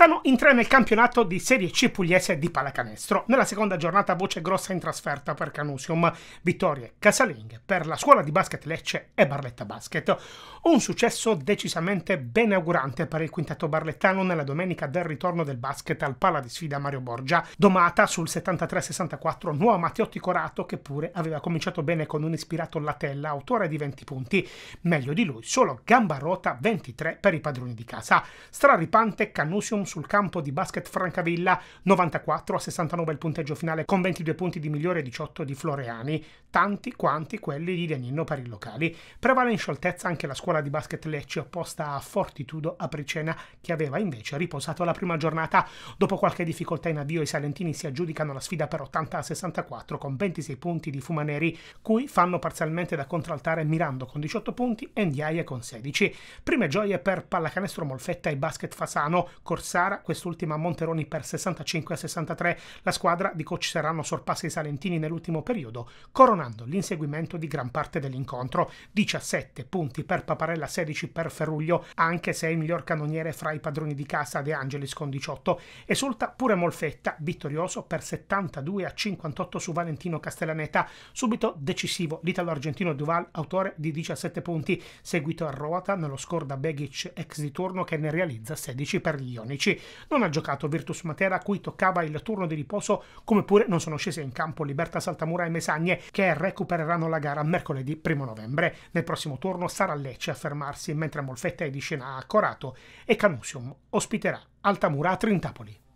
Cattano entra nel campionato di Serie C pugliese di pallacanestro. Nella seconda giornata voce grossa in trasferta per Canusium, vittorie casalinghe per la scuola di basket Lecce e Barletta Basket. Un successo decisamente ben augurante per il quintetto barlettano nella domenica del ritorno del basket al pala di sfida Mario Borgia, domata sul 73-64 nuovo Matteotti Corato che pure aveva cominciato bene con un ispirato Latella, autore di 20 punti. Meglio di lui solo Gambarota 23 per i padroni di casa. Straripante Canusium sul campo di basket Francavilla, 94 a 69 il punteggio finale con 22 punti di migliore e 18 di Floreani, tanti quanti quelli di Danino per i locali. Prevale in scioltezza anche la scuola di basket Lecce opposta a Fortitudo Apricena che aveva invece riposato la prima giornata. Dopo qualche difficoltà in avvio i salentini si aggiudicano la sfida per 80 a 64 con 26 punti di Fumaneri, cui fanno parzialmente da contraltare Mirando con 18 punti e Ndiaye con 16. Prime gioie per pallacanestro Molfetta e basket Fasano, Corsano Pescara, quest'ultima a Monteroni per 65 a 63. La squadra di coach Serrano sorpassa i Salentini nell'ultimo periodo, coronando l'inseguimento di gran parte dell'incontro. 17 punti per Paparella, 16 per Ferruglio, anche se è il miglior cannoniere fra i padroni di casa De Angelis con 18. Esulta pure Molfetta, vittorioso per 72 a 58 su Valentino Castellaneta, subito decisivo l'italo-argentino Duval, autore di 17 punti, seguito a ruota nello score da Begic ex di turno che ne realizza 16 per gli Ionici. 2016 non ha giocato Virtus Matera a cui toccava il turno di riposo, come pure non sono scese in campo Libertà Saltamura e Mesagne che recupereranno la gara mercoledì 1 novembre. Nel prossimo turno sarà Lecce a fermarsi, mentre Molfetta è di scena a Corato e Canusium ospiterà Altamura a Trintapoli.